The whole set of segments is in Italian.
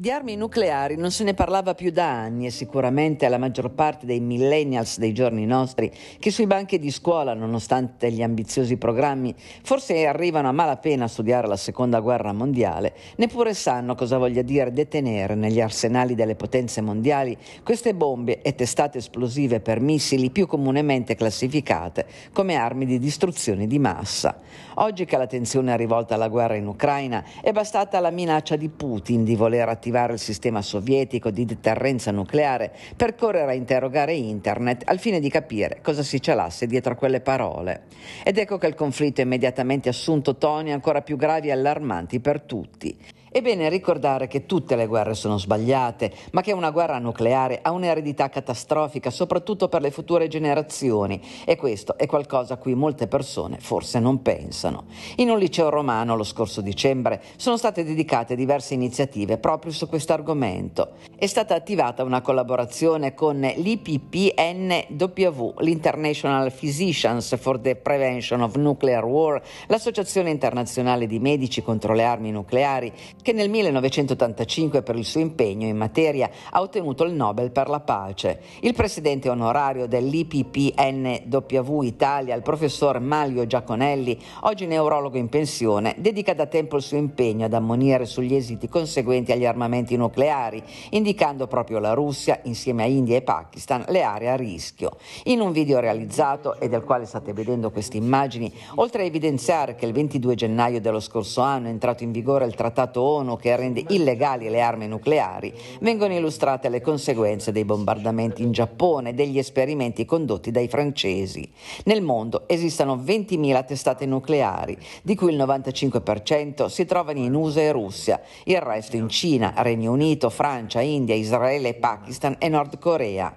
Di armi nucleari non se ne parlava più da anni e sicuramente la maggior parte dei millennials dei giorni nostri che sui banchi di scuola, nonostante gli ambiziosi programmi, forse arrivano a malapena a studiare la seconda guerra mondiale, neppure sanno cosa voglia dire detenere negli arsenali delle potenze mondiali queste bombe e testate esplosive per missili più comunemente classificate come armi di distruzione di massa. Oggi che l'attenzione è rivolta alla guerra in Ucraina è bastata la minaccia di Putin di voler attivare attivare il sistema sovietico di deterrenza nucleare, per correre a interrogare Internet al fine di capire cosa si celasse dietro a quelle parole. Ed ecco che il conflitto ha immediatamente assunto toni ancora più gravi e allarmanti per tutti. È bene ricordare che tutte le guerre sono sbagliate, ma che una guerra nucleare ha un'eredità catastrofica, soprattutto per le future generazioni, e questo è qualcosa a cui molte persone forse non pensano. In un liceo romano lo scorso dicembre sono state dedicate diverse iniziative proprio su questo argomento. È stata attivata una collaborazione con l'IPPNW, l'International Physicians for the Prevention of Nuclear War, l'Associazione Internazionale di Medici contro le Armi Nucleari, che nel 1985 per il suo impegno in materia ha ottenuto il Nobel per la pace. Il presidente onorario dell'IPPNW Italia, il professor Mario Giaconelli, oggi neurologo in pensione, dedica da tempo il suo impegno ad ammonire sugli esiti conseguenti agli armamenti nucleari, indicando proprio la Russia, insieme a India e Pakistan, le aree a rischio. In un video realizzato e del quale state vedendo queste immagini, oltre a evidenziare che il 22 gennaio dello scorso anno è entrato in vigore il trattato dell'ONU che rende illegali le armi nucleari, vengono illustrate le conseguenze dei bombardamenti in Giappone e degli esperimenti condotti dai francesi. Nel mondo esistono 20.000 testate nucleari, di cui il 95% si trovano in USA e Russia, il resto in Cina, Regno Unito, Francia, India, Israele, Pakistan e Nord Corea.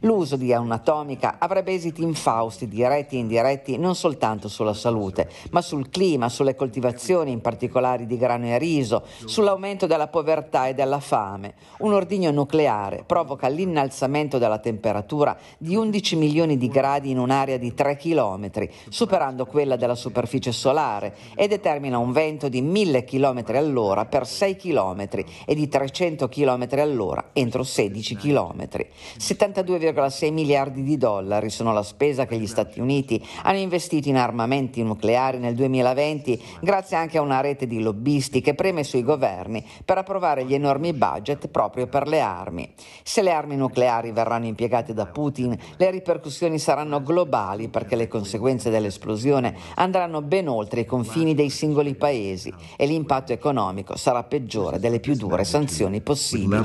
L'uso di anatomica avrebbe esiti infausti, diretti e indiretti, non soltanto sulla salute, ma sul clima, sulle coltivazioni, in particolare di grano e riso, sull'aumento della povertà e della fame. Un ordigno nucleare provoca l'innalzamento della temperatura di 11 milioni di gradi in un'area di 3 km, superando quella della superficie solare, e determina un vento di 1000 km all'ora per 6 km e di 300 km all'ora entro 16 km. 72 32,6 miliardi di dollari sono la spesa che gli Stati Uniti hanno investito in armamenti nucleari nel 2020, grazie anche a una rete di lobbisti che preme sui governi per approvare gli enormi budget proprio per le armi. Se le armi nucleari verranno impiegate da Putin, le ripercussioni saranno globali perché le conseguenze dell'esplosione andranno ben oltre i confini dei singoli paesi e l'impatto economico sarà peggiore delle più dure sanzioni possibili.